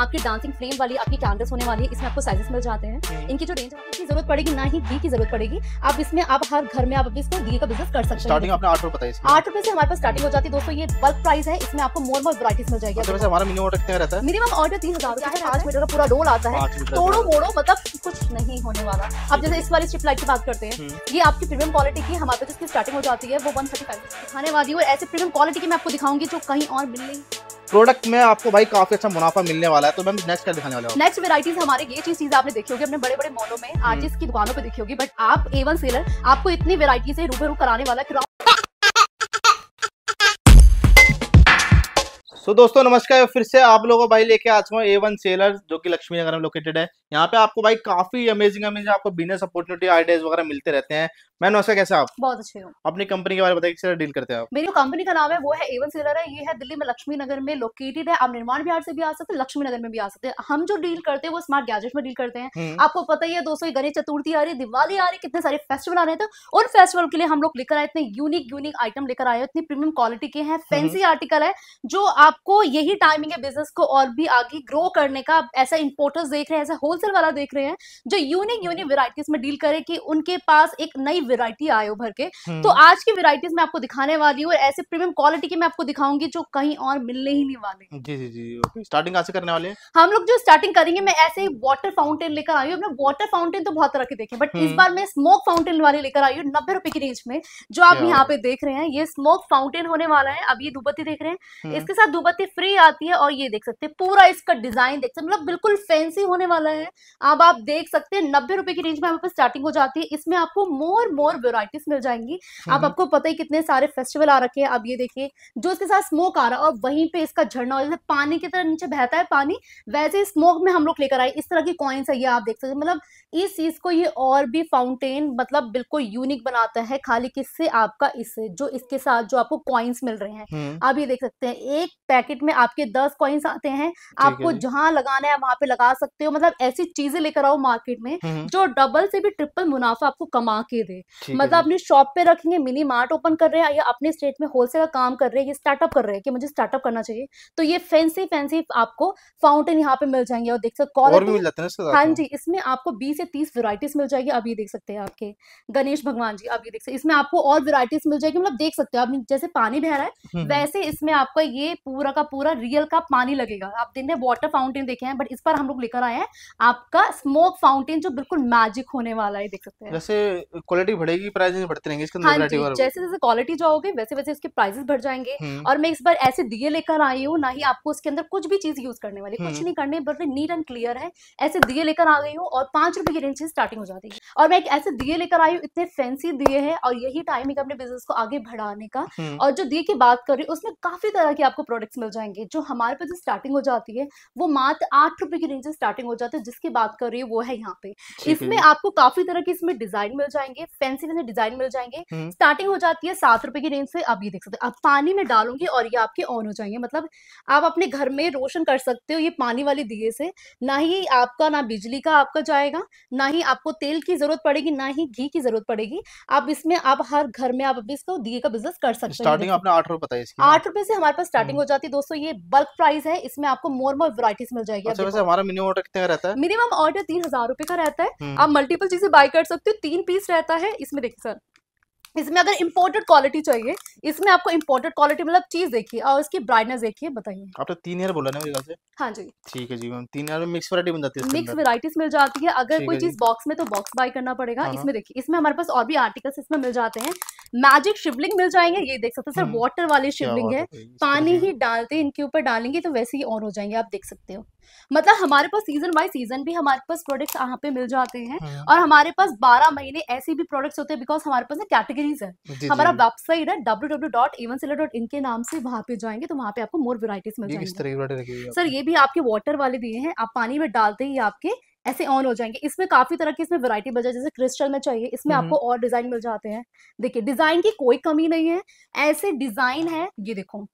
आपकी dancing flame वाली आपकी कैंडल्स होने वाली है इसमें आपको साइजेस मिल जाते हैं हम्म। इनकी जो रेंज की जरूरत पड़ेगी ना ही घी की जरूरत पड़ेगी आप इसमें आप हर घर में आप इसको घी का बिजनेस कर सकते हैं आपने आठ रुपए आठ रुपए से हमारे पास स्टार्टिंग हो जाती है दोस्तों ये बल्क प्राइस है इसमें आपको मोर मोर वराइटीज मिल जाएगी हमारा मिनिमम ऑर्डर कितना रहता है मिनिमम ऑर्डर तीन हजार का है पांच मीटर का पूरा रोल आता है तोड़ो मोड़ो मतलब कुछ नहीं होने वाला आप जैसे इस वाली स्ट्रिप लाइट की बात करते हैं हम्म। ये आपकी प्रीमियम क्वालिटी की हमारे पास इसकी स्टार्टिंग हो जाती है वो वन थर्टी फाइव दिखाने वाली और ऐसे प्रीमियम क्वालिटी की मैं आपको दिखाऊंगी जो कहीं और मिल नहीं प्रोडक्ट में आपको भाई काफी अच्छा मुनाफा मिलने वाला है तो मैं नेक्स्ट क्या दिखाने वाले नेक्स्ट वेराइटीज हमारे ये चीज चीज आपने देखी होगी अपने बड़े बड़े मॉलों में आज की दुकानों पर देखी होगी बट आप एवन सेलर आपको इतनी वेराइटी से रूबरू कराने वाला सो so, दोस्तों नमस्कार फिर से आप लोगों को भाई लेके आ चुका हूँ ए वन सेलर जो कि लक्ष्मी नगर में लोकेटेड है यहाँ पे आपको भाई काफी अमेजिंग अमेजिंग आपको बिजनेस अपॉर्चुनिटी आइडियाज वगैरह मिलते रहते हैं मैं नमस्कार कैसे आप बहुत अच्छे हूँ अपनी कंपनी के बारे में बताइए कैसे डील करते हैं आप मेरी कंपनी का नाम है वो है एवन सेलर है ये है दिल्ली में लक्ष्मी नगर में लोकेटेड है आप निर्माण बिहार से भी आ सकते हैं लक्ष्मी नगर में भी आ सकते हैं हम जो डील करते हैं वो स्मार्ट गैजेट में डील करते हैं हम्म। आपको पता ही है दोस्तों गणेश चतुर्थी आ रही है दिवाली आ रही है कितने सारे फेस्टिवल आ रहे थे उन फेस्टिवल के लिए हम लोग लेकर आए इतने यूनिक यूनिक आइटम लेकर आए इतनी प्रीमियम क्वालिटी के हैं फैंसी हम्म। आर्टिकल है जो आप आपको यही टाइमिंग है बिजनेस को और भी आगे ग्रो करने का ऐसा इंपोर्टर्स देख रहे हैं ऐसा होलसेल वाला देख रहे हैं जो यूनिक यूनिक वेराइटीज में डील करे कि उनके पास एक नई वेरायटी आए उभर के हम्म। तो आज की वेराइटीज मैं आपको दिखाने वाली हूँ और ऐसे प्रीमियम क्वालिटी की मैं आपको दिखाऊंगी जो कहीं और मिलने ही नहीं वाले जी जी जी स्टार्टिंग कैसे करने वाले हम लोग जो स्टार्टिंग करेंगे मैं ऐसे ही वाटर फाउंटेन लेकर आई हूँ वाटर फाउंटेन तो बहुत तरह के देखे बट इस हम्म। बार मैं स्मोक फाउंटेन वाले लेकर आई हूँ नब्बे रुपए की रेंज में जो आप यहाँ पे देख रहे हैं ये स्मोक फाउंटेन होने वाला है अब ये दुबती देख रहे हैं हम्म। इसके साथ दुबती मोमबत्ती फ्री आती है और ये देख सकते हैं पूरा इसका डिजाइन देख सकते मतलब बिल्कुल फैंसी होने वाला है अब आप देख सकते हैं नब्बे रुपए की रेंज में हमारे स्टार्टिंग हो जाती है इसमें आपको मोर मोर वेराइटीज मिल जाएंगी अब हम्म, हम्म। आपको पता ही कितने सारे फेस्टिवल आ रखे हैं अब ये देखिए जो इसके साथ स्मोक आ रहा है और वहीं पे इसका झरना जैसे पानी की तरह नीचे बहता है पानी वैसे स्मोक में हम लोग लेकर आए इस तरह की कॉइन्स है ये आप देख सकते हैं मतलब इस चीज को ये और भी फाउंटेन मतलब बिल्कुल यूनिक बनाता है खाली किससे आपका इससे जो इसके साथ जो आपको कॉइन्स मिल रहे हैं आप हम्म। ये देख सकते हैं एक पैकेट में आपके दस कॉइन्स आते हैं आपको जहां लगाना है वहां पे लगा सकते हो मतलब ऐसी चीजें लेकर आओ मार्केट में हम्म। जो डबल से भी ट्रिपल मुनाफा आपको कमा के दे मतलब अपनी शॉप पे रखेंगे मिनी मार्ट ओपन कर रहे हैं या अपने स्टेट में होलसेल का काम कर रहे हैं ये स्टार्टअप कर रहे हैं कि मुझे स्टार्टअप करना चाहिए तो ये फैंसी फैंसी आपको फाउंटेन यहाँ पे मिल जाएंगे और देख सकते हाँ जी इसमें आपको बीस से तीस वेराइटीज मिल जाएगी अभी देख सकते हैं आपके गणेश भगवान जी अभी देख सकते इसमें आपको और वेराइटीज मिल जाएगी मतलब देख सकते हो आप जैसे पानी बह रहा है हम्म, हम्म। वैसे इसमें आपका ये पूरा पूरा का पूरा रियल का पानी लगेगा आप दिन में वाटर फाउंटेन देखे हैं बट इस पर हम लोग लेकर आए हैं आपका स्मोक फाउंटेन जो बिल्कुल मैजिक होने वाला है देख सकते हैं जैसे क्वालिटी बढ़ेगी प्राइस बढ़ते रहेंगे इसके अंदर जैसे जैसे क्वालिटी जाओगे वैसे वैसे इसके प्राइसेस बढ़ जाएंगे हम्म। और मैं इस बार ऐसे दिए लेकर आई हूँ ना ही आपको इसके अंदर कुछ भी चीज यूज करने वाली कुछ हम्म। नहीं करने बल्कि नीट एंड क्लियर है ऐसे दिए लेकर आ गई हूँ और पांच रुपए की रेंज से स्टार्टिंग हो जाती है और मैं एक ऐसे दिए लेकर आई हूँ इतने फैंसी दिए है और यही टाइम है अपने बिजनेस को आगे बढ़ाने का हम्म। और जो दिए की बात कर रही हूँ उसमें काफी तरह के आपको प्रोडक्ट प्रोडक्ट्स मिल जाएंगे जो हमारे पास जो स्टार्टिंग हो जाती है वो मात्र आठ रुपए की रेंज से स्टार्टिंग हो जाती है जिसकी बात कर रही है वो है यहाँ पे इसमें आपको काफी तरह के इसमें डिजाइन मिल जाएंगे फैंसी फैंसी डिजाइन मिल जाएंगे स्टार्टिंग हम्म। हो जाती है सात रुपए की रेंज से आप ये देख सकते हैं आप पानी में डालोगे और ये आपके ऑन हो जाएंगे मतलब आप अपने घर में रोशन कर सकते हो ये पानी वाले दिए से ना ही आपका ना बिजली का आपका जाएगा ना ही आपको तेल की जरूरत पड़ेगी ना ही घी की जरूरत पड़ेगी आप इसमें आप हर घर में आप इसको दिए का बिजनेस कर सकते हैं स्टार्टिंग आपने आठ रुपए आठ रुपए से हमारे पास स्टार्टिंग हो जाती जाती है दोस्तों ये बल्क प्राइस है इसमें आपको मोर मोर वराइटीज मिल जाएगी अच्छा, वैसे हमारा मिनिमम ऑर्डर कितना रहता है मिनिमम ऑर्डर तीन हजार रुपए का रहता है हम्म। आप मल्टीपल चीजें बाय कर सकते हो तीन पीस रहता है इसमें देखिए सर इसमें अगर इम्पोर्टेड क्वालिटी चाहिए इसमें आपको इम्पोर्टेड क्वालिटी मतलब चीज देखिए और इसकी ब्राइटनेस देखिए बताइए आपने तीन ईयर बोला ना मेरे हाँ जी ठीक है जी मैम तीन ईयर में मिक्स वैरायटी मिल जाती है मिक्स वैरायटीज मिल जाती है अगर कोई चीज बॉक्स में तो बॉक्स बाय करना पड़ेगा हाँ, हाँ। इसमें देखिए इसमें हमारे पास और भी आर्टिकल्स इसमें मिल जाते हैं मैजिक शिवलिंग मिल जाएंगे ये देख सकते हो सर वाटर हम्म। वाले शिवलिंग है पानी ही डालते इनके ऊपर डालेंगे तो वैसे ही और हो जाएंगे आप देख सकते हो मतलब हमारे पास सीजन बाय सीजन भी हमारे पास प्रोडक्ट्स यहाँ पे मिल जाते हैं हाँ। और हमारे पास 12 महीने ऐसे भी प्रोडक्ट्स होते हैं बिकॉज हमारे पास ना कैटेगरीज है हमारा वेबसाइट है W W dot even dot इनके नाम से वहाँ पे जाएंगे तो वहाँ पे आपको मोर वेराइटीज मिल जाएंगे सर ये भी आपके वाटर वाले दिए हैं आप पानी में डालते ही आपके ऐसे ऑन हो जाएंगे इसमें काफी तरह की इसमें वैरायटी मिल जाए जैसे क्रिस्टल में चाहिए इसमें हम्म। आपको और डिजाइन मिल जाते हैं देखिए डिजाइन की कोई कमी नहीं है ऐसे डिजाइन है ये देखो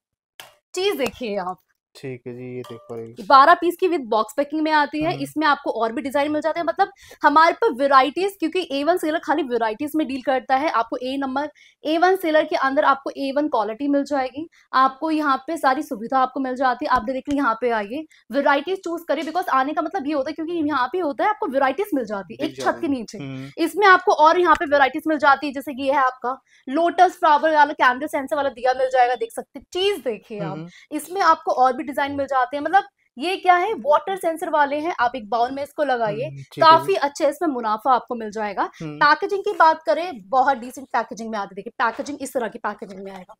चीज देखिए आप ठीक है जी ये देखो बारह पीस की विद बॉक्स पैकिंग में आती है हाँ। इसमें आपको और भी डिजाइन मिल जाते हैं मतलब हमारे पर वेराइटीज क्योंकि ए वन सेलर खाली वेराइटीज में डील करता है आपको A number A one seller के अंदर आपको ए वन क्वालिटी मिल जाएगी आपको यहाँ पे सारी सुविधा आपको मिल जाती है आप डायरेक्टली यहाँ पे आइए वेराइटीज चूज करिए बिकॉज आने का मतलब ये होता है क्योंकि यहाँ पे होता है आपको वेराइटीज मिल जाती है एक छत के नीचे हम्म। इसमें आपको और यहाँ पे वेराइटीज मिल जाती है जैसे ये है आपका लोटस फ्लावर वाला कैमरे सेंसर वाला दिया मिल जाएगा देख सकते चीज देखिए आप हम्म। इसमें आपको और भी डिजाइन मिल जाते हैं मतलब ये क्या है वाटर सेंसर वाले हैं आप एक बाउल में इसको लगाइए हम्म, काफी अच्छे इसमें मुनाफा आपको मिल जाएगा पैकेजिंग हम्म। की बात करें बहुत डिसेंट पैकेजिंग में आती देखिए पैकेजिंग इस तरह की पैकेजिंग में आएगा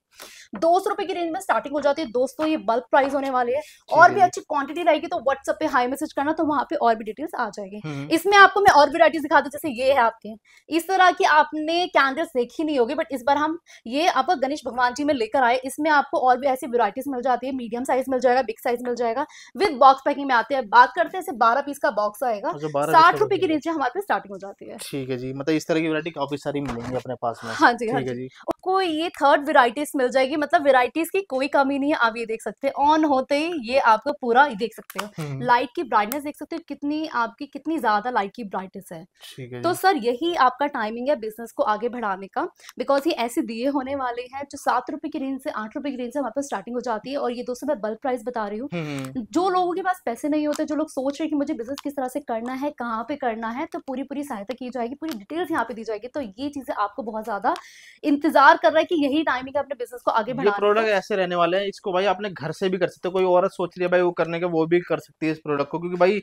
दो सौ रुपए की रेंज में स्टार्टिंग हो जाती है दोस्तों ये बल्क प्राइस होने वाले हैं और भी अच्छी क्वांटिटी रहेगी तो व्हाट्सअप पे हाई मैसेज करना तो वहां पे और भी डिटेल्स आ जाएंगे हम्म। इसमें आपको मैं और वेराइटीज दिखा दू जैसे ये है आपके इस तरह की आपने कैंडल्स देखी नहीं होगी बट इस बार हम ये आप गणेश भगवान जी में लेकर आए इसमें आपको और भी ऐसी वेराइटीज मिल जाती है मीडियम साइज मिल जाएगा बिग साइज मिल जाएगा विद बॉक्स पैकिंग में आते हैं बात करते हैं बारह पीस का बॉक्स आएगा अच्छा, साठ रुपए की रेंज हमारे स्टार्टिंग हो जाती है ठीक है जी मतलब इस तरह की वरायटी काफी सारी मिलेंगी अपने पास में हाँ जी हाँ ठीक है जी कोई ये थर्ड वेराइटीज मिल जाएगी मतलब वेराइटीज की कोई कमी नहीं है आप ये देख सकते हैं ऑन होते ही ये आपको पूरा देख सकते हो लाइट हम्म, हम्म। की ब्राइटनेस देख सकते हो कितनी आपकी कितनी ज्यादा लाइट की ब्राइटनेस है तो सर यही आपका टाइमिंग है बिजनेस को आगे बढ़ाने का बिकॉज ये ऐसे दिए होने वाले हैं जो सात रुपए की रेंज से आठ रुपए की रेंज से हमारे पास स्टार्टिंग हो जाती है और ये दोस्तों मैं बल्क प्राइस बता रही हूँ हम्म, जो लोगों के पास पैसे नहीं होते जो लोग सोच रहे कि मुझे बिजनेस किस तरह से करना है कहाँ पे करना है तो पूरी पूरी सहायता की जाएगी पूरी डिटेल्स यहाँ पे दी जाएगी तो ये चीजें आपको बहुत ज्यादा इंतजार कर रहा है कि यही टाइमिंग है अपने बिजनेस को आगे बढ़ा प्रोडक्ट ऐसे रहने वाले हैं इसको भाई अपने घर से भी कर सकते हो कोई औरत सोच रही है भाई वो करने के वो भी कर सकती है इस प्रोडक्ट को क्योंकि भाई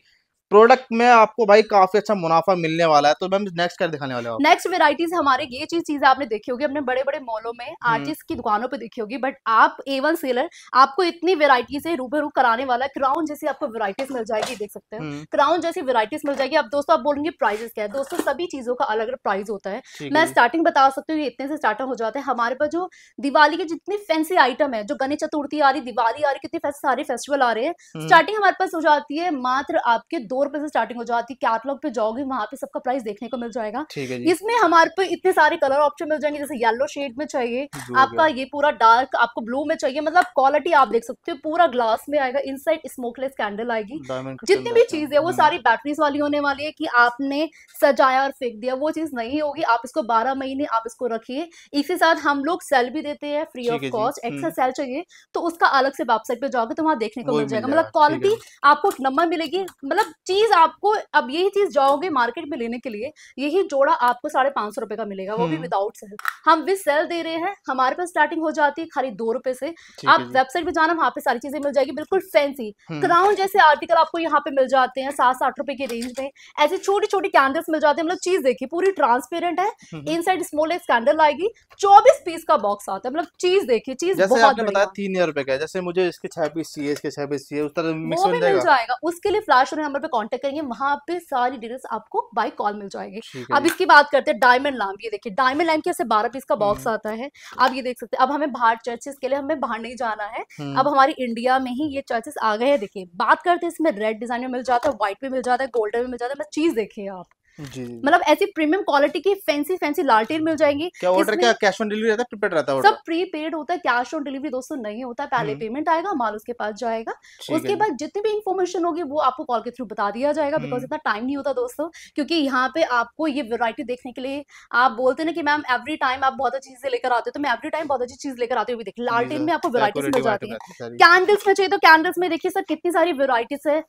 प्रोडक्ट में आपको भाई काफी अच्छा मुनाफा मिलने वाला है तो मैम नेक्स्ट क्या दिखाने वाले नेक्स्ट वेराइटीज हमारे ये चीज चीज आपने देखी होगी अपने बड़े बड़े मॉलों में हम्म। आर्टिस्ट की दुकानों पर देखी होगी बट आप एवन सेलर आपको इतनी वेरायटी से रूबरू कराने वाला है क्राउन जैसी आपको वेरायटीज मिल जाएगी देख सकते हैं क्राउन हम्म। जैसी वेरायटीज मिल जाएगी आप दोस्तों आप बोलेंगे प्राइजेस क्या है दोस्तों सभी चीजों का अलग अलग प्राइस होता है मैं स्टार्टिंग बता सकती हूँ इतने से स्टार्टअप हो जाते हैं हमारे पास जो दिवाली के जितनी फैंसी आइटम है जो गणेश चतुर्थी आ रही दिवाली आ रही कितने सारे फेस्टिवल आ रहे हैं स्टार्टिंग हम्म। हमारे पास हो जाती है मात्र आपके दो स्टोर पे से स्टार्टिंग हो जाती है कैटलॉग पे जाओगे वहां पे सबका प्राइस देखने को मिल जाएगा इसमें हमारे पे इतने सारे कलर ऑप्शन मिल जाएंगे जैसे येलो शेड में चाहिए आपका ये पूरा डार्क आपको ब्लू में चाहिए मतलब क्वालिटी आप देख सकते हो पूरा ग्लास में आएगा इन स्मोकलेस कैंडल आएगी जितनी भी चीज है वो हम्म। सारी बैटरीज वाली होने वाली है की आपने सजाया और फेंक दिया वो चीज नहीं होगी आप इसको बारह महीने आप इसको रखिए इसी साथ हम लोग सेल भी देते हैं free of cost extra cell चाहिए तो उसका अलग से वेबसाइट पे जाओगे तो वहाँ देखने को मिल जाएगा मतलब क्वालिटी आपको नंबर मिलेगी मतलब चीज आपको अब यही चीज जाओगे मार्केट में लेने के लिए यही जोड़ा आपको साढ़े पांच सौ रुपए का मिलेगा वो भी विदाउट हम्म। सेल हम विद सेल दे रहे हैं हमारे पास स्टार्टिंग हो जाती है खाली दो रुपए से आप वेबसाइट पे जाना वहां पे सारी चीजें मिल जाएगी बिल्कुल फैंसी क्राउन हम्म। जैसे आर्टिकल आपको यहाँ पे मिल जाते हैं सात साठ रुपए की रेंज में ऐसे छोटी छोटी कैंडल्स मिल जाते हैं मतलब चीज देखिए पूरी ट्रांसपेरेंट है इन साइड स्मॉल एक कैंडल आएगी चौबीस पीस का बॉक्स आता है मतलब चीज देखिए चीज बताया तीन हजार रुपए का जैसे मुझे इसके छह पीस चाहिए इसके छह पीस चाहिए उस तरह मिक्स मिल जाएगा उसके लिए फ्लैश नंबर पे कॉन्टेक्ट करेंगे वहां पे सारी डिटेल्स आपको बाई कॉल मिल जाएगी अब इसकी बात करते हैं डायमंड लैम्प ये देखिए डायमंड लैम्प कैसे बारह पीस का बॉक्स हम्म। आता है आप ये देख सकते हैं अब हमें बाहर चर्चेस के लिए हमें बाहर नहीं जाना है अब हम्म। हमारे इंडिया में ही ये चर्चेस आ गए हैं देखिए बात करते हैं इसमें रेड डिजाइन में मिल जाता है व्हाइट में मिल जाता है गोल्डन में मिल जाता है बस चीज देखिए आप मतलब ऐसी प्रीमियम क्वालिटी की फैंसी फैंसी लालटेन मिल जाएंगी क्या ऑर्डर क्या कैश ऑन डिलीवरी रहता है प्रीपेड रहता है सब प्रीपेड होता है कैश ऑन डिलीवरी दोस्तों नहीं होता पहले पेमेंट हम्म। आएगा माल उसके पास जाएगा उसके बाद जितनी भी इन्फॉर्मेशन होगी वो आपको कॉल के थ्रू बता दिया जाएगा बिकॉज हम्म। इतना टाइम नहीं होता दोस्तों क्योंकि यहाँ पे आपको ये वेरायटी देखने के लिए आप बोलते ना कि मैम एवरी टाइम आप बहुत अच्छी चीजें लेकर आते हो तो मैं एवरी टाइम बहुत अच्छी चीज लेकर आती हूँ देखिए लालटेन में आपको वेरायटी मिल जाती है कैंडल्स में चाहिए तो कैंडल्स में देखिए सर कितनी सारी वेरायटीज है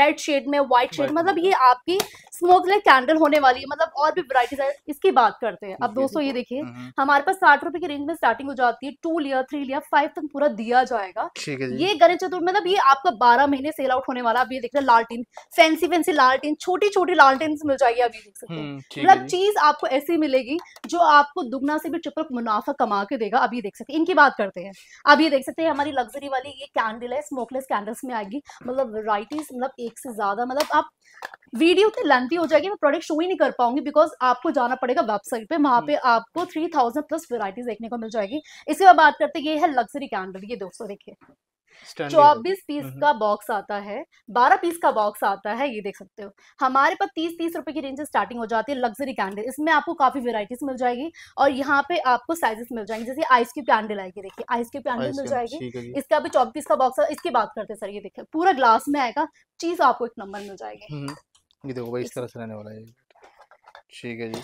रेड शेड में व्हाइट शेड मतलब ये हाँ। आपकी स्मोक कैंडल होने वाली है मतलब और भी वराइटीज है इसकी बात करते हैं अब दोस्तों ये देखिए हम्म, हम्म। हमारे पास साठ रुपए की रेंज में स्टार्टिंग हो जाती है two layer three layer five तक पूरा दिया जाएगा ये गणेश चतुर्थ मतलब ये आपका बारह महीने सेल आउट होने वाला अभी देख रहे हैं लालटेन फैंसी फैंसी लालटेन छोटी छोटी लालटेन मिल जाएगी अभी देख सकते हैं हम्म, मतलब चीज आपको ऐसी मिलेगी जो आपको दुगना से भी ट्रिपल मुनाफा कमा के देगा अभी देख सकते हैं इनकी बात करते हैं अब ये देख सकते हैं हमारी लग्जरी वाली ये कैंडल है स्मोकलेस कैंडल्स में आएगी मतलब वराइटीज मतलब एक से ज्यादा मतलब आप वीडियो इतनी लेंथी हो जाएगी मैं प्रोडक्ट शो ही नहीं कर पाऊंगी बिकॉज आपको जाना पड़ेगा वेबसाइट पे वहां हम्म। पे आपको थ्री थाउजेंड प्लस वेराइटीज देखने को मिल जाएगी इसके बाद बात करते ये है लग्जरी कैंडल ये दोस्तों देखिए चौबीस पीस हम्म। का बॉक्स आता है बारह पीस का बॉक्स आता है ये देख सकते हो हमारे पास तीस तीस रुपए की रेंज से स्टार्टिंग हो जाती है लग्जरी कैंडल इसमें आपको काफी वेराइटीज मिल जाएगी और यहाँ पे आपको साइजेस मिल जाएंगे जैसे आइस क्यूब कैंडल आएगी देखिए आइस क्यूब कैंडल मिल जाएगी इसका भी चौबीस पीस का बॉक्स इसकी बात करते हैं सर ये देखिए पूरा ग्लास में आएगा चीज आपको एक नंबर मिल जाएगी हम्म, ये देखो भाई इस तरह से रहने वाला है ठीक है जी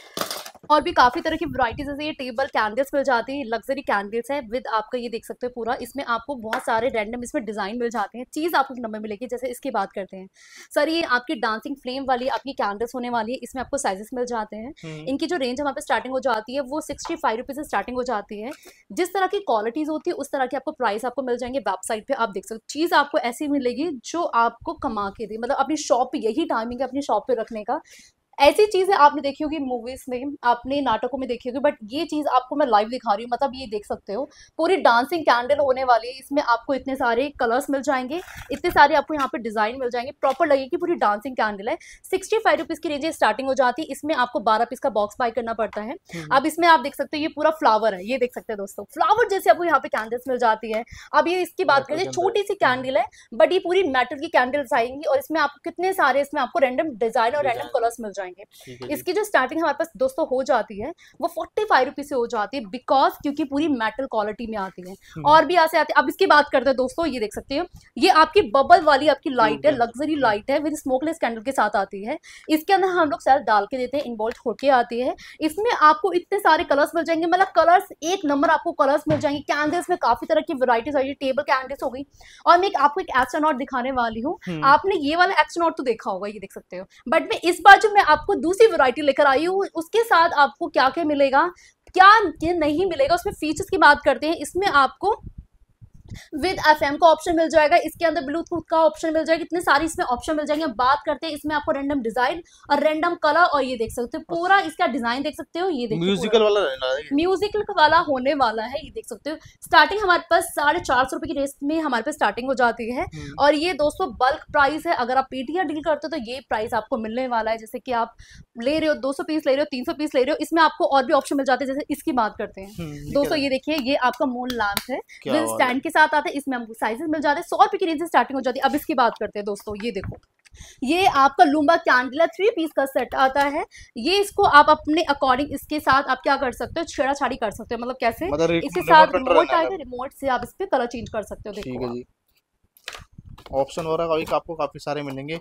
और भी काफ़ी तरह की वराइटीज़ जैसे ये टेबल कैंडल्स मिल जाती है लग्जरी कैंडल्स है विद आपका ये देख सकते हो पूरा इसमें आपको बहुत सारे रैंडम इसमें डिज़ाइन मिल जाते हैं चीज़ आपको नंबर मिलेगी जैसे इसकी बात करते हैं सर ये आपकी डांसिंग फ्लेम वाली आपकी कैंडल्स होने वाली है इसमें आपको साइजेस मिल जाते हैं हम्म। इनकी जो रेंज हमारे पे स्टार्टिंग हो जाती है वो सिक्सटी फाइव से स्टार्टिंग हो जाती है जिस तरह की क्वालिटीज़ होती है उस तरह की आपको प्राइस आपको मिल जाएंगे वेबसाइट पर आप देख सकते चीज़ आपको ऐसी मिलेगी जो आपको कमा के दी मतलब अपनी शॉप यही टाइमिंग है अपनी शॉप पे रखने का ऐसी चीज़ें आपने देखी होगी मूवीज़ में आपने नाटकों में देखी होगी बट ये चीज़ आपको मैं लाइव दिखा रही हूँ मतलब ये देख सकते हो पूरी डांसिंग कैंडल होने वाली है इसमें आपको इतने सारे कलर्स मिल जाएंगे इतने सारे आपको यहाँ पे डिज़ाइन मिल जाएंगे प्रॉपर लगेगी पूरी डांसिंग कैंडल है सिक्सटी फाइव रुपीज़ की रेंज स्टार्टिंग हो जाती है इसमें आपको बारह पीस का बॉक्स बाय करना पड़ता है हम्म। अब इसमें आप देख सकते हो ये पूरा फ्लावर है ये देख सकते हैं दोस्तों फ्लावर जैसे आपको यहाँ पे कैंडल्स मिल जाती है अब ये इसकी बात करें छोटी सी कैंडल है बट ये पूरी मेटल की कैंडल्स आएंगी और इसमें आपको कितने सारे इसमें आपको रैंडम डिज़ाइन और रैंडम कलर्स मिल जाएंगे पाएंगे इसकी जो स्टार्टिंग हमारे पास दोस्तों हो जाती है वो फोर्टी फाइव रुपीज से हो जाती है बिकॉज क्योंकि पूरी मेटल क्वालिटी में आती है हम्म। और भी ऐसे आते हैं अब इसकी बात करते हैं दोस्तों ये देख सकते हैं ये आपकी बबल वाली आपकी लाइट हम्म, है लग्जरी लाइट हम्म। है विद स्मोकलेस कैंडल के साथ आती है इसके अंदर हम लोग सेल डाल के देते हैं इन्वॉल्व होके आती है इसमें आपको इतने सारे कलर्स मिल जाएंगे मतलब कलर्स एक नंबर आपको कलर्स मिल जाएंगे कैंडल्स में काफी तरह की वराइटीज आई टेबल कैंडल्स हो गई और मैं आपको एक एस्ट्रोनॉट दिखाने वाली हूँ आपने ये वाला एस्ट्रोनॉट तो देखा होगा ये देख सकते हो बट मैं इस बार जो मैं आप आपको दूसरी वैरायटी लेकर आई हूँ उसके साथ आपको क्या क्या मिलेगा क्या नहीं मिलेगा उसमें फीचर्स की बात करते हैं इसमें आपको विद एफ एम का ऑप्शन मिल जाएगा इसके अंदर ब्लूटूथ का ऑप्शन मिल जाएगा इतने सारे इसमें ऑप्शन मिल जाएंगे बात करते हैं इसमें आपको रेंडम डिजाइन और रेंडम कलर और ये देख सकते हो पूरा इसका डिजाइन देख सकते हो ये देख म्यूजिकल वाला म्यूजिकल वाला होने वाला है ये देख सकते हो स्टार्टिंग हमारे पास साढ़े चार सौ रुपए की रेस्ट में हमारे पास स्टार्टिंग हो जाती है हम्म। और ये दोस्तों बल्क प्राइस है अगर आप पीटीआर डील करते हो तो ये प्राइस आपको मिलने वाला है जैसे कि आप ले रहे हो दो सौ पीस ले रहे हो तीन सौ पीस ले रहे हो इसमें आपको और भी ऑप्शन मिल जाते हैं जैसे इसकी बात करते हैं हम्म, दोस्तों ये देखिए ये आपका मूल लैम्प है स्टैंड के साथ साथ आते हैं इसमें हमको साइजेस मिल जाते हैं सौ रुपए की रेंज से स्टार्टिंग हो जाती है अब इसकी बात करते हैं दोस्तों ये देखो ये आपका लुम्बा कैंडला थ्री पीस का सेट आता है ये इसको आप अपने अकॉर्डिंग इसके साथ आप क्या कर सकते हो छेड़ा छाड़ी कर सकते हो मतलब कैसे मतलब इसके साथ रिमोट आएगा रिमोट से आप इस पर कलर चेंज कर सकते हो देखो ऑप्शन वगैरह रहा है आपको काफ़ी सारे मिलेंगे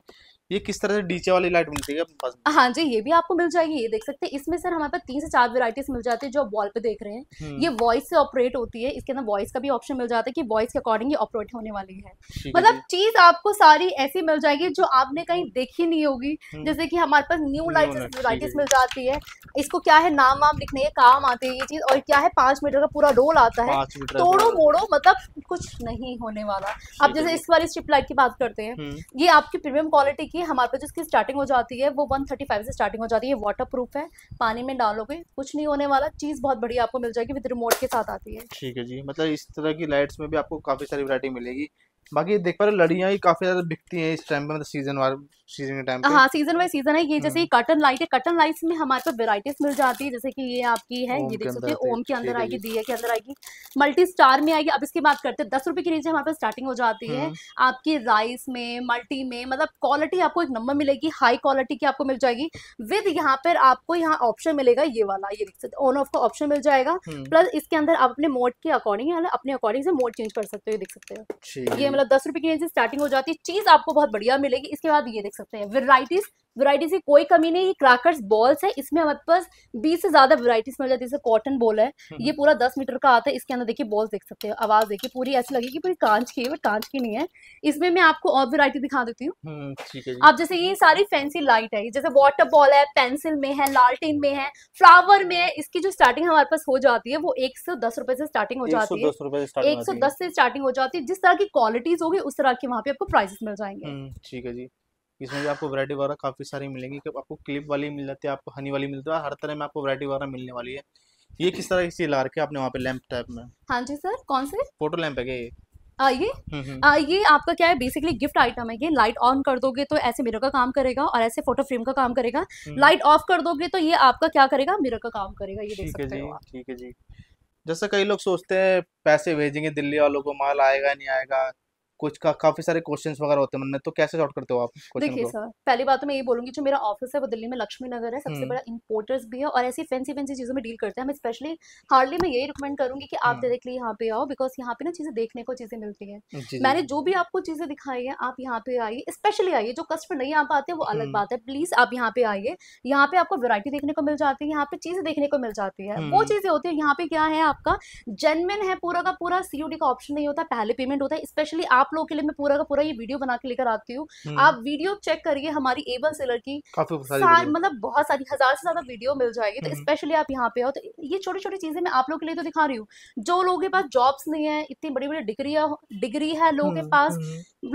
ये किस तरह से डीचे वाली लाइट मिलती है हाँ जी ये भी आपको मिल जाएगी ये देख सकते हैं इसमें सर हमारे पास तीन से चार वेराइटीज मिल जाती है जो आप वॉल पे देख रहे हैं हम्म। ये वॉइस से ऑपरेट होती है इसके अंदर वॉइस का भी ऑप्शन मिल जाता है कि वॉइस के अकॉर्डिंग ऑपरेट होने वाली है मतलब चीज आपको सारी ऐसी मिल जाएगी जो आपने कहीं देखी नहीं होगी हम्म। जैसे की हमारे पास न्यू लाइट वेराइटीज मिल जाती है इसको क्या है नाम वाम लिखने के काम आते हैं ये चीज और क्या है पांच मीटर का पूरा रोल आता है तोड़ो मोड़ो मतलब कुछ नहीं होने वाला आप जैसे इस बार स्ट्रिप लाइट की बात करते हैं हम्म। ये आपकी प्रीमियम क्वालिटी की देखिए हमारे पास जिसकी स्टार्टिंग हो जाती है वो 135 से स्टार्टिंग हो जाती है वाटर प्रूफ है पानी में डालोगे कुछ नहीं होने वाला चीज़ बहुत बढ़िया आपको मिल जाएगी विद रिमोट के साथ आती है ठीक है जी मतलब इस तरह की लाइट्स में भी आपको काफ़ी सारी वरायटी मिलेगी बाकी देख पा रहे लड़िया ही काफी ज्यादा बिकती है इस टाइम पे मतलब सीजन वार सीजन के टाइम हाँ सीजन वाइज सीजन है ये हम्म। जैसे कटन लाइट है कटन लाइट्स में हमारे पास वेराइटीज मिल जाती है जैसे कि ये आपकी है ये देख सकते हैं ओम के अंदर आएगी दिए के अंदर आएगी मल्टी स्टार में आएगी अब इसकी बात करते हैं दस रुपए की रेंज हमारे पास स्टार्टिंग हो जाती है हम्म। आपकी राइस में मल्टी में मतलब क्वालिटी आपको एक नंबर मिलेगी हाई क्वालिटी की आपको मिल जाएगी विद यहाँ पर आपको यहाँ ऑप्शन मिलेगा ये वाला ये देख सकते ऑन ऑफ का ऑप्शन मिल जाएगा प्लस हम्म। इसके अंदर आप अपने मोड के अकॉर्डिंग अपने अकॉर्डिंग से मोड चेंज कर सकते हो देख सकते हो ये मतलब दस रुपए की रेंज से स्टार्टिंग हो जाती है चीज आपको बहुत बढ़िया मिलेगी इसके बाद ये देख सकते हैं वेराइटीज वैरायटीज की कोई कमी नहीं ये क्रैकर्स बॉल्स है इसमें हमारे पास बीस से ज्यादा वैरायटीज मिल जाती है जैसे कॉटन बॉल है ये हम्म। पूरा दस मीटर का आता है इसके अंदर देखिए बॉल्स देख सकते हैं आवाज देखिए पूरी ऐसी लगेगी पूरी कांच की है बट कांच की नहीं है इसमें मैं आपको और वरायटी दिखा देती हूँ आप हम्म, जैसे ये सारी फैंसी लाइट है जैसे वाटर बॉल है पेंसिल में है लालटेन में है फ्लावर में है इसकी जो स्टार्टिंग हमारे पास हो जाती है वो एक सौ दस रुपए से स्टार्टिंग हो जाती है एक सौ दस से स्टार्टिंग हो जाती है जिस तरह की क्वालिटीज होगी उस तरह की वहाँ पे आपको प्राइसेस मिल जाएंगे हम्म, ठीक है जी इसमें भी आपको वैरायटी वगैरह काफ़ी सारी मिलेंगी कि आपको क्लिप वाली मिल जाती है आपको हनी वाली मिलती है हर तरह में आपको वैरायटी वगैरह मिलने वाली है ये किस तरह की सील आ रखी है आपने वहाँ पे लैंप टाइप में हाँ जी सर कौन से फोटो लैंप है ये आ ये हम्म, हम्म। आ ये आपका क्या है बेसिकली गिफ्ट आइटम है ये लाइट ऑन कर दोगे तो ऐसे मिरर का काम करेगा और ऐसे फोटो फ्रेम का काम करेगा लाइट हम्म। ऑफ कर दोगे तो ये आपका क्या करेगा मिरर का काम करेगा ये देख सकते हो ठीक है जी जैसे कई लोग सोचते हैं पैसे भेजेंगे दिल्ली वालों को माल आएगा नहीं आएगा कुछ का काफी सारे क्वेश्चन वगैरह होते हैं मन में तो कैसे सॉर्ट करते हो आप देखिए सर पहली बात तो मैं ये बोलूंगी जो मेरा ऑफिस है वो दिल्ली में लक्ष्मी नगर है सबसे हम्म। बड़ा इंपोर्टर्स भी है और ऐसी फैंसी फैंसी चीजों में डील करते हैं हम स्पेशली हार्डली मैं यही रिकमेंड करूंगी कि आप डायरेक्टली हम्म। यहाँ पे आओ बिकॉज यहाँ पे ना चीजें देखने को चीजें मिलती है मैंने जो भी आपको चीजें दिखाई है आप यहाँ पे आइए स्पेशली आइए जो कस्टमर नहीं आ पाते वो अलग हम्म। बात है प्लीज आप यहाँ पे आइए यहाँ पे आपको वेरायटी देखने को मिल जाती है यहाँ पे चीजें देखने को मिल जाती है वो चीजें होती है यहाँ पे क्या है आपका जेनमेन है पूरा का पूरा सीओडी का ऑप्शन नहीं होता पहले पेमेंट होता है स्पेशली आप आप लोगों के लिए मैं पूरा का पूरा ये वीडियो बना के लेकर आती हूँ हम्म। आप वीडियो चेक करिए हमारी एबल सेलर की मतलब बहुत सारी हजार से ज्यादा वीडियो मिल जाएगी तो स्पेशली हम्म। आप यहाँ पे हो तो ये छोटी छोटी चीजें मैं आप लोगों के लिए तो दिखा रही हूँ जो लोगों के पास जॉब्स नहीं है इतनी बड़ी बड़ी डिग्री डिग्री है लोगों के हम्म, पास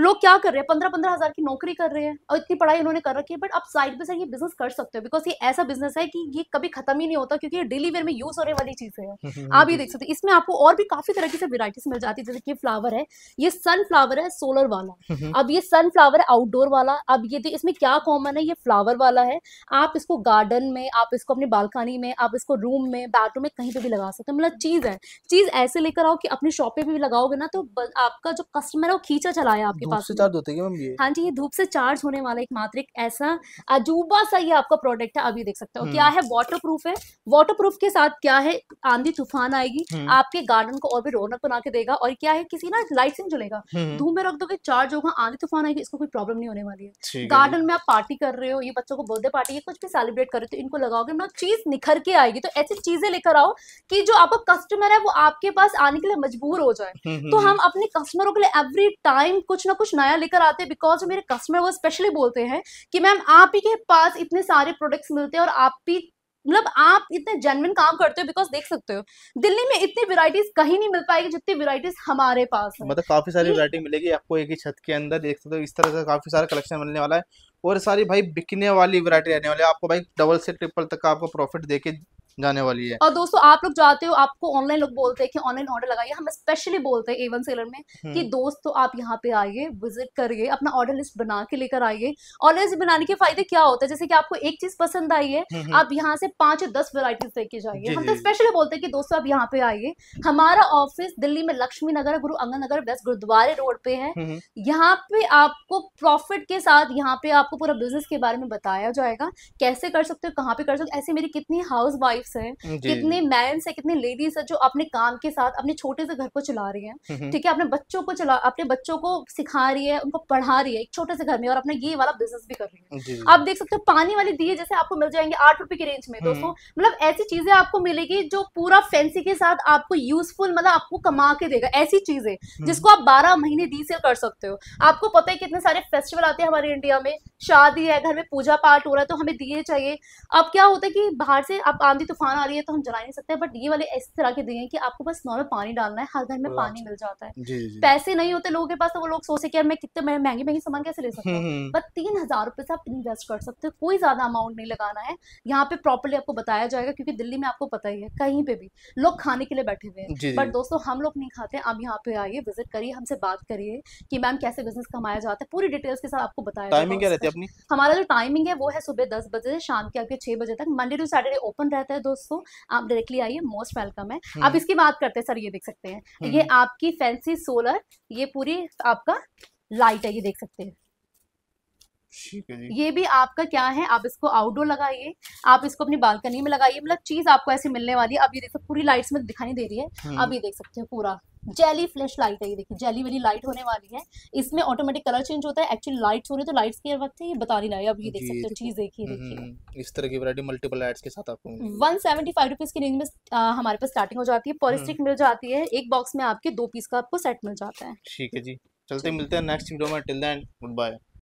लोग क्या कर रहे हैं पंद्रह पंद्रह हजार की नौकरी कर रहे हैं और इतनी पढ़ाई उन्होंने कर रखी है बट आप साइड बाई साइड ये बिजनेस कर सकते हो बिकॉज ये ऐसा बिजनेस है कि ये कभी खत्म ही नहीं होता क्योंकि ये डेली वेयर में यूज होने वाली चीजें हैं आप ये देख सकते हो इसमें आपको और भी काफी तरह की वेराइटीज मिल जाती है जैसे कि फ्लावर है ये सन फ्लावर फ्लावर है सोलर वाला अब ये सन फ्लावर है आउटडोर वाला अब ये इसमें क्या कॉमन है ये फ्लावर वाला है आप इसको गार्डन में आप इसको अपनी बालकनी में आप इसको रूम में बाथरूम में कहीं पे भी लगा सकते हो मतलब चीज है चीज ऐसे लेकर आओ कि अपनी शॉप पे भी लगाओगे ना तो आपका जो कस्टमर है वो खींचा चला है आपके पास चार्ज होते हैं हाँ जी ये धूप से चार्ज होने वाला एक मात्र एक ऐसा अजूबा सा ये आपका प्रोडक्ट है अभी देख सकते हो क्या हम्म। है वाटर प्रूफ है वाटर प्रूफ के साथ क्या है आंधी तूफान आएगी हम्म। आपके गार्डन को और भी रौनक बना के देगा और क्या है किसी ना लाइट से जुड़ेगा हम्म, हम्म। धूप में रख दोगे चार्ज होगा आंधी तूफान आएगी इसको कोई प्रॉब्लम नहीं होने वाली है गार्डन में आप पार्टी कर रहे हो ये बच्चों को बर्थडे पार्टी ये कुछ भी सेलिब्रेट कर रहे हो तो इनको लगाओगे मतलब चीज निखर के आएगी तो ऐसी चीजें लेकर आओ कि जो आपका कस्टमर है वो आपके पास आने के लिए मजबूर हो जाए हम्म, हम्म, तो हम अपने कस्टमरों के लिए एवरी टाइम कुछ ना कुछ नया लेकर आते हैं बिकॉज मेरे कस्टमर वो स्पेशली बोलते हैं कि मैम आप ही के पास इतने सारे प्रोडक्ट्स मिलते हैं और आप ही मतलब आप इतने जेनविन काम करते हो बिकॉज देख सकते हो दिल्ली में इतनी वेराइटीज कहीं नहीं मिल पाएगी जितनी वेराइटीज हमारे पास है मतलब काफी सारी वरायटी मिलेगी आपको एक ही छत के अंदर देख सकते हो इस तरह से काफी सारा कलेक्शन मिलने वाला है और सारी भाई बिकने वाली वैरायटी रहने वाली है आपको भाई डबल से ट्रिपल तक का आपको प्रॉफिट देके जाने वाली है और दोस्तों आप लोग जाते हो आपको ऑनलाइन लोग बोलते हैं कि ऑनलाइन ऑर्डर लगाइए हम स्पेशली बोलते हैं एवन सेलर में कि हम्म। दोस्तों आप यहाँ पे आइए विजिट करिए अपना ऑर्डर लिस्ट बना के लेकर आइए ऑर्डर लिस्ट बनाने के फायदे क्या होते हैं जैसे कि आपको एक चीज पसंद आई है हम्म, हम्म। आप यहाँ से पांच या दस वेराइटीज लेके जाइए हम तो स्पेशली बोलते हैं कि दोस्तों आप यहाँ पे आइए हमारा ऑफिस दिल्ली में लक्ष्मी नगर गुरु अंगन नगर वेस्ट गुरुद्वारे रोड पे है यहाँ पे आपको प्रॉफिट के साथ यहाँ पे आपको पूरा बिजनेस के बारे में बताया जाएगा कैसे कर सकते हो कहाँ पे कर सकते हो ऐसे मेरी कितनी हाउस वाइफ वाइफ्स हैं कितने मैं हैं कितने लेडीज है जो अपने काम के साथ अपने छोटे से घर को चला रही हैं हम्म, हम्म। ठीक है अपने बच्चों को चला अपने बच्चों को सिखा रही है उनको पढ़ा रही है एक छोटे से घर में और अपना ये वाला बिजनेस भी कर रही है आप देख सकते हो पानी वाले दिए जैसे आपको मिल जाएंगे आठ रुपए की रेंज में हम्म। दोस्तों मतलब ऐसी चीजें आपको मिलेगी जो पूरा फैंसी के साथ आपको यूजफुल मतलब आपको कमा के देगा ऐसी चीजें जिसको आप बारह महीने दी सेल कर सकते हो आपको पता है कितने सारे फेस्टिवल आते हैं हमारे इंडिया में शादी है घर में पूजा पाठ हो रहा है तो हमें दिए चाहिए अब क्या होता है कि बाहर से आप आंधी तूफान आ रही है तो हम जला नहीं सकते बट ये वाले इस तरह के दिए हैं कि आपको बस नॉर्मल पानी डालना है हर घर में पानी मिल जाता है जी, जी. पैसे नहीं होते लोगों के पास तो वो लोग सोचे कि मैं कितने महंगे महंगे सामान कैसे ले सकता हूँ बट हम्म, हम्म। तीन हजार रुपए से आप इन्वेस्ट कर सकते हो कोई ज्यादा अमाउंट नहीं लगाना है यहाँ पे प्रॉपरली आपको बताया जाएगा क्योंकि दिल्ली में आपको पता ही है कहीं पे भी लोग खाने के लिए बैठे हुए हैं बट दोस्तों हम लोग नहीं खाते आप यहाँ पे आइए विजिट करिए हमसे बात करिए कि मैम कैसे बिजनेस कमाया जाता है पूरी डिटेल्स के साथ आपको बताया टाइमिंग क्या रहती है अपनी हमारा जो टाइमिंग है वो है सुबह दस बजे से शाम के आगे छह बजे तक मंडे टू सैटरडे ओपन रहता है दोस्तों आप डायरेक्टली आइए मोस्ट वेलकम है आप हम्म। इसकी बात करते हैं सर ये देख सकते हैं तो ये हम्म। आपकी फैंसी सोलर ये पूरी आपका लाइट है ये देख सकते हैं ये भी आपका क्या है आप इसको आउटडोर लगाइए आप इसको अपनी बालकनी में लगाइए मतलब चीज आपको ऐसे मिलने वाली है अब ये देखो पूरी लाइट्स में दिखाई दे रही है हम्म। अब ये देख सकते हो पूरा जेली फ्लैश लाइट है ये देखिए जेली वाली लाइट होने वाली है इसमें ऑटोमेटिक कलर चेंज होता है एक्चुअली लाइट्स हो रही तो लाइट्स के वक्त है ये बता नहीं रहा अब ये देख सकते हो चीज देखिए देखिए हम्म, इस तरह की वैरायटी मल्टीपल लाइट्स के साथ आपको वन सेवेंटी फाइव रुपीज की रेंज में हमारे पास स्टार्टिंग हो जाती है पॉलिस्टिक हम्म। मिल जाती है एक बॉक्स में आपके दो पीस का आपको सेट मिल जाता है ठीक है जी चलते मिलते हैं नेक्स्ट वीडियो में टिल देन गुड बाय